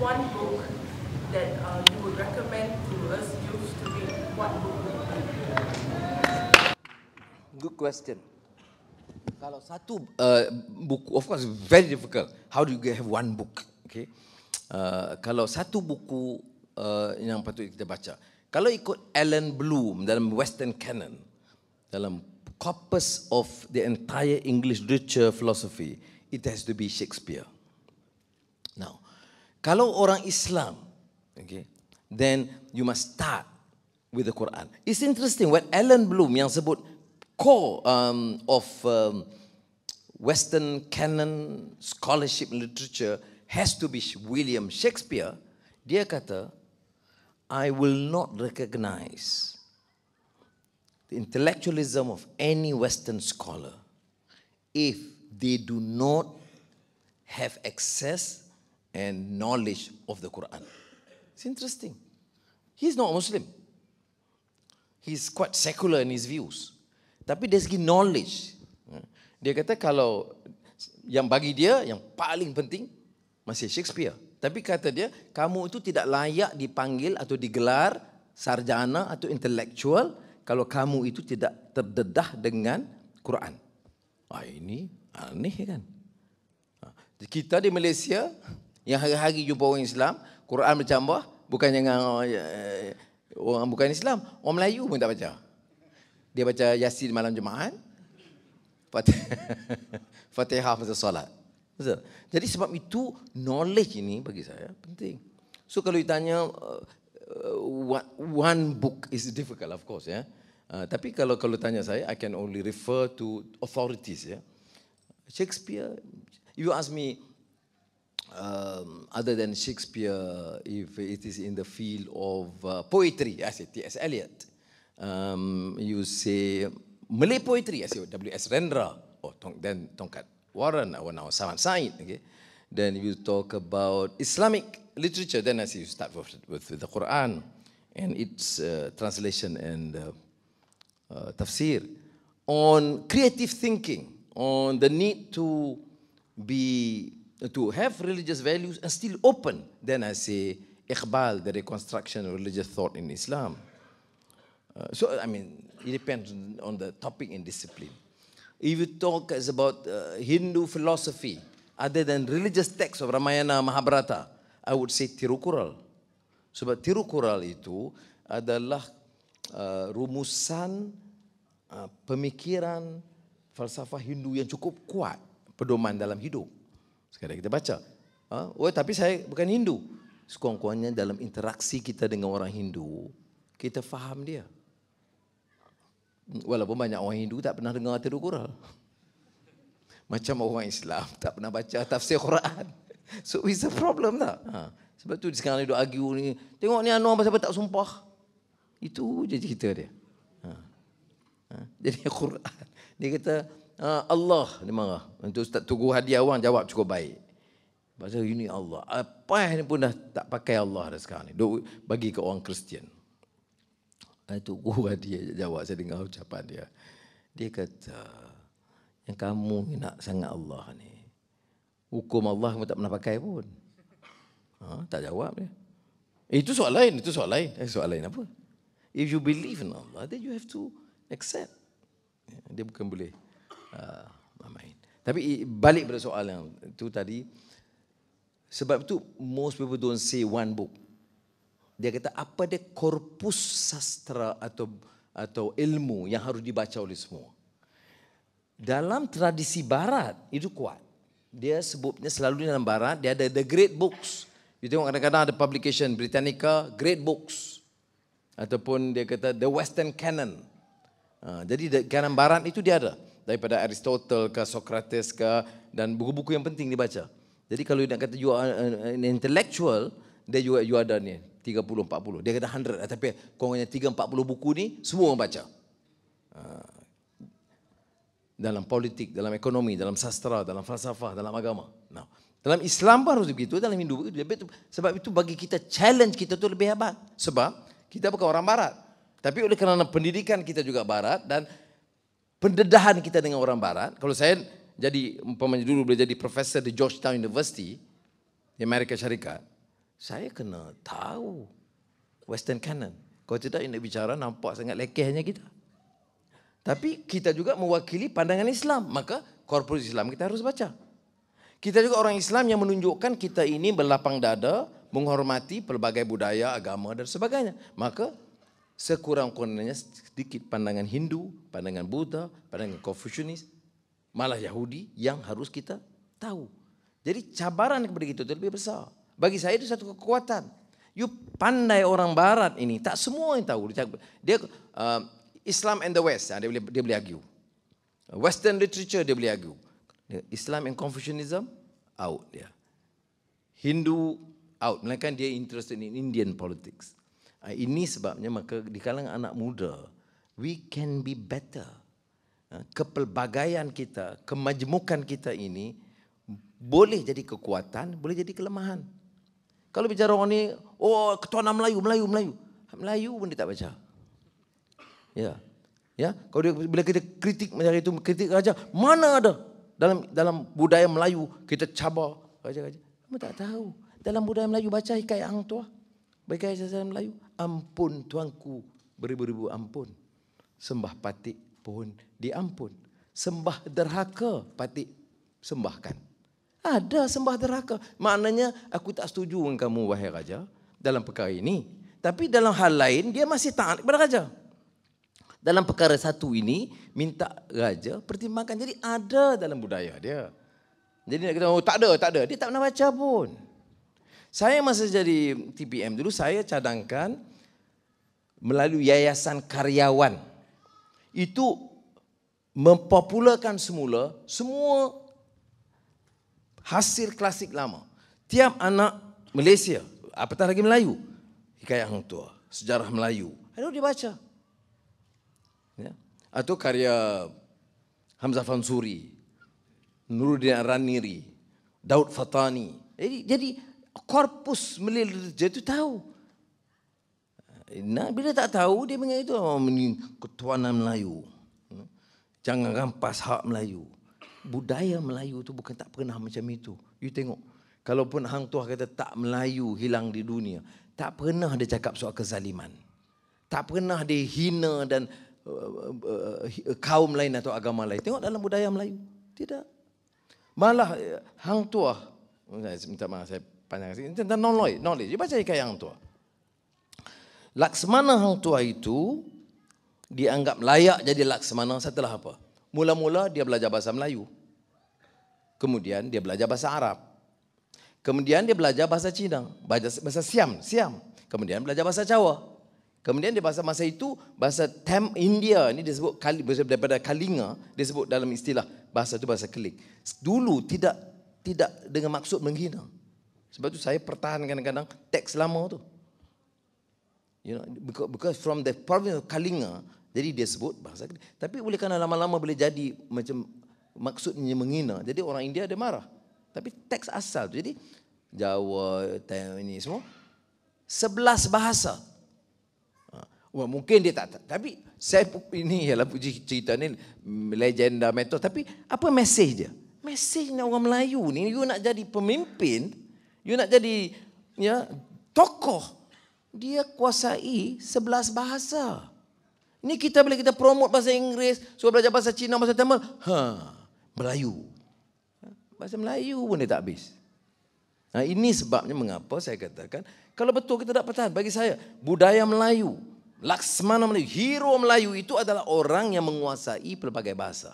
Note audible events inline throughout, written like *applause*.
one book that uh, you would recommend to us youth to read, what book would it be? Good question. Kalau satu uh, buku, of course very difficult. How do you have one book? Okay. Uh, kalau satu buku uh, yang patut kita baca. Kalau ikut Alan Bloom dalam Western Canon, dalam corpus of the entire English literature philosophy, it has to be Shakespeare. Now, kalau orang Islam, okay, then you must start with the Quran. It's interesting what Alan Bloom yang sebut core um, of um, Western canon scholarship literature has to be William Shakespeare. Dia kata, I will not recognize the intellectualism of any Western scholar if they do not have access and knowledge of the Quran. It's interesting. He's not a Muslim. He's quite secular in his views. Tapi dia segi knowledge, eh, dia kata kalau yang bagi dia yang paling penting masih Shakespeare. Tapi kata dia, kamu itu tidak layak dipanggil atau digelar sarjana atau intelektual kalau kamu itu tidak terdedah dengan Quran. Ah ini aneh kan? Ah, kita di Malaysia yang hari-hari jumpa orang Islam, Quran bercambah, bukan dengan eh, eh, orang bukan Islam, orang Melayu pun tak baca. Dia baca Yasin malam Jumaat, *laughs* Fatihah masa solat. Betul. Jadi sebab itu knowledge ini bagi saya penting. So kalau ditanya uh, eh, one book is difficult of course ya. Yeah. Uh, tapi kalau kalau tanya saya I can only refer to authorities ya. Yeah. Shakespeare you ask me um, other than Shakespeare, if it is in the field of uh, poetry, as it is Eliot, um, you say Malay poetry, as W.S. Rendra, or Tong, then Tongkat Warren, or now Saman Said, okay? Then you talk about Islamic literature, then as you start with, with, with the Quran and its uh, translation and uh, uh, tafsir, on creative thinking, on the need to be to have religious values and still open, then I say, Iqbal, the reconstruction of religious thought in Islam. Uh, so, I mean, it depends on the topic and discipline. If you talk as about uh, Hindu philosophy, other than religious texts of Ramayana Mahabharata, I would say Tirukural. So, but Tirukural itu adalah uh, rumusan uh, pemikiran falsafah Hindu yang cukup kuat, pedoman dalam hidup. Sekarang kita baca. Ha? Oh, tapi saya bukan Hindu. Sekurang-kurangnya dalam interaksi kita dengan orang Hindu, kita faham dia. Walaupun banyak orang Hindu tak pernah dengar Tidur Quran. Macam orang Islam tak pernah baca tafsir Quran. So it's a problem tak? Ha. Sebab tu sekarang ni duk agiu ni. Tengok ni Anwar pasal tak sumpah. Itu je cerita dia. Ha. Ha. Jadi *laughs* Quran. Dia kata Ah, Allah ni marah. Untuk Ustaz Tugu hadiah Awang jawab cukup baik. Pasal ini Allah. Apa ni pun dah tak pakai Allah dah sekarang ni. Duk bagi ke orang Kristian. Itu ah, Tugu *laughs* hadiah jawab saya dengar ucapan dia. Dia kata, yang kamu nak sangat Allah ni. Hukum Allah kamu tak pernah pakai pun. Ha, tak jawab dia. Eh, itu soal lain, itu soal lain. Eh, soal lain apa? If you believe in Allah, then you have to accept. Ya, dia bukan boleh amin. Tapi balik pada soalan tu tadi sebab tu most people don't say one book. Dia kata apa dia korpus sastra atau atau ilmu yang harus dibaca oleh semua. Dalam tradisi barat itu kuat. Dia sebutnya selalu di dalam barat dia ada the great books. You tengok kadang-kadang ada publication Britannica great books ataupun dia kata the western canon. Uh, jadi the canon barat itu dia ada daripada Aristotle ke Socrates ke dan buku-buku yang penting dibaca. Jadi kalau nak kata you are an intellectual, dia juga you ada ni 30 40. Dia kata 100 lah. tapi kurangnya 3 40 buku ni semua orang baca. Ah. dalam politik, dalam ekonomi, dalam sastra, dalam falsafah, dalam agama. Nah. Dalam Islam baru harus begitu, dalam Hindu pun begitu. Sebab itu bagi kita challenge kita tu lebih hebat. Sebab kita bukan orang barat. Tapi oleh kerana pendidikan kita juga barat dan pendedahan kita dengan orang barat, kalau saya jadi pemain dulu boleh jadi profesor di Georgetown University di Amerika Syarikat, saya kena tahu Western Canon. Kalau tidak nak bicara nampak sangat lekehnya kita. Tapi kita juga mewakili pandangan Islam, maka korporasi Islam kita harus baca. Kita juga orang Islam yang menunjukkan kita ini berlapang dada, menghormati pelbagai budaya, agama dan sebagainya. Maka sekurang-kurangnya sedikit pandangan Hindu, pandangan Buddha, pandangan Confucianis, malah Yahudi yang harus kita tahu. Jadi cabaran kepada kita itu lebih besar. Bagi saya itu satu kekuatan. You pandai orang Barat ini tak semua yang tahu. Dia uh, Islam and the West, ah, dia boleh dia boleh argue. Western literature dia boleh argue. Islam and Confucianism out dia. Hindu out. Melainkan dia interested in Indian politics. Ah, ini sebabnya maka di kalangan anak muda, we can be better. Ah, kepelbagaian kita, kemajmukan kita ini boleh jadi kekuatan, boleh jadi kelemahan. Kalau bicara orang ni, oh ketua anak Melayu, Melayu, Melayu. Melayu pun dia tak baca. Ya. Ya, kalau dia bila kita kritik macam itu, kritik raja, mana ada dalam dalam budaya Melayu kita cabar raja-raja. Kamu tak tahu. Dalam budaya Melayu baca hikayat hang tua. Bagi saya dalam Melayu, ampun tuanku beribu-ribu ampun. Sembah patik pun diampun. Sembah derhaka patik sembahkan. Ada sembah derhaka. Maknanya aku tak setuju dengan kamu wahai raja dalam perkara ini. Tapi dalam hal lain dia masih taat kepada raja. Dalam perkara satu ini minta raja pertimbangkan. Jadi ada dalam budaya dia. Jadi nak kata oh, tak ada, tak ada. Dia tak pernah baca pun. Saya masa jadi TPM dulu saya cadangkan melalui yayasan karyawan. Itu mempopularkan semula semua hasil klasik lama. Tiap anak Malaysia, apatah lagi Melayu, hikayat hang tua, sejarah Melayu, itu dibaca. Ya. Atau karya Hamzah Fansuri, Nuruddin Araniri, Daud Fatani. Jadi, jadi korpus militer itu tahu. Eh, nah, bila tak tahu dia mengira itu oh, ketuanan Melayu. Hmm? Jangan rampas hak Melayu. Budaya Melayu tu bukan tak pernah macam itu. You tengok. Kalaupun Hang Tuah kata tak Melayu hilang di dunia. Tak pernah dia cakap soal kezaliman. Tak pernah dia hina dan uh, uh, uh, kaum lain atau agama lain. Tengok dalam budaya Melayu. Tidak. Malah Hang Tuah. Oh, minta maaf saya panjang sini tentang knowledge, knowledge. Baca ikat yang tua. Laksmana hang tua itu dianggap layak jadi laksmana setelah apa? Mula-mula dia belajar bahasa Melayu. Kemudian dia belajar bahasa Arab. Kemudian dia belajar bahasa Cina, bahasa, Siam, Siam. Kemudian belajar bahasa Jawa. Kemudian di bahasa masa itu bahasa Tem India ini disebut daripada Kalinga disebut dalam istilah bahasa itu bahasa Kelik. Dulu tidak tidak dengan maksud menghina. Sebab tu saya pertahan kadang-kadang teks lama tu. You know, because, because from the province of Kalinga, jadi dia sebut bahasa Kedah. Tapi boleh kerana lama-lama boleh jadi macam maksudnya menghina. Jadi orang India dia marah. Tapi teks asal tu. Jadi Jawa, Tengah ini semua. Sebelas bahasa. Ha. Wah, mungkin dia tak, tak tapi saya ini ialah puji cerita ni mm, legenda metode. tapi apa mesej dia mesejnya orang Melayu ni you nak jadi pemimpin You nak jadi ya tokoh dia kuasai sebelas bahasa. Ni kita boleh kita promote bahasa Inggeris, suruh belajar bahasa Cina, bahasa Tamil, ha, Melayu. Bahasa Melayu pun dia tak habis. Nah, ini sebabnya mengapa saya katakan, kalau betul kita tak pertahan, bagi saya, budaya Melayu, Laksmana Melayu, hero Melayu itu adalah orang yang menguasai pelbagai bahasa.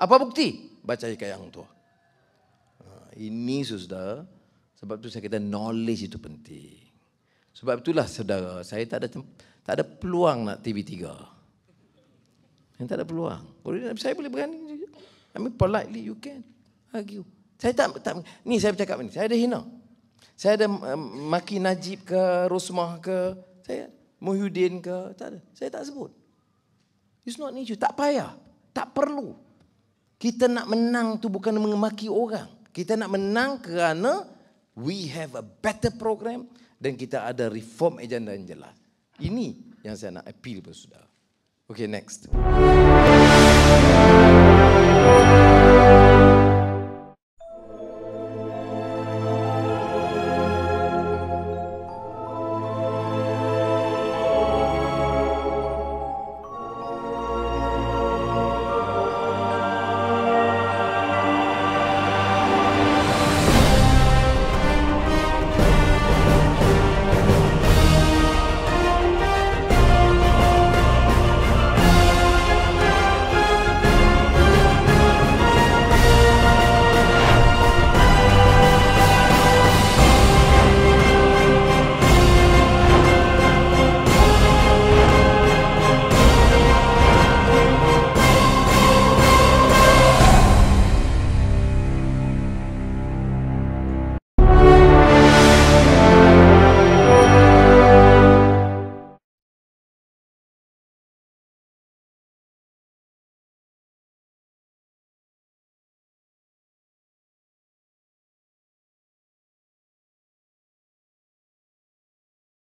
Apa bukti? Baca kayak yang tua. ini sudah sebab tu saya kata knowledge itu penting. Sebab itulah saudara, saya tak ada tak ada peluang nak TV3. Saya tak ada peluang. Kalau saya boleh berani. I mean politely you can argue. Saya tak tak ni saya bercakap ni. Saya ada hina. Saya ada eh, maki Najib ke Rosmah ke saya Muhyiddin ke tak ada. Saya tak sebut. It's not need you. Tak payah. Tak perlu. Kita nak menang tu bukan memaki orang. Kita nak menang kerana we have a better program dan kita ada reform agenda yang jelas. Ini yang saya nak appeal pada saudara. Okay, next. Okay.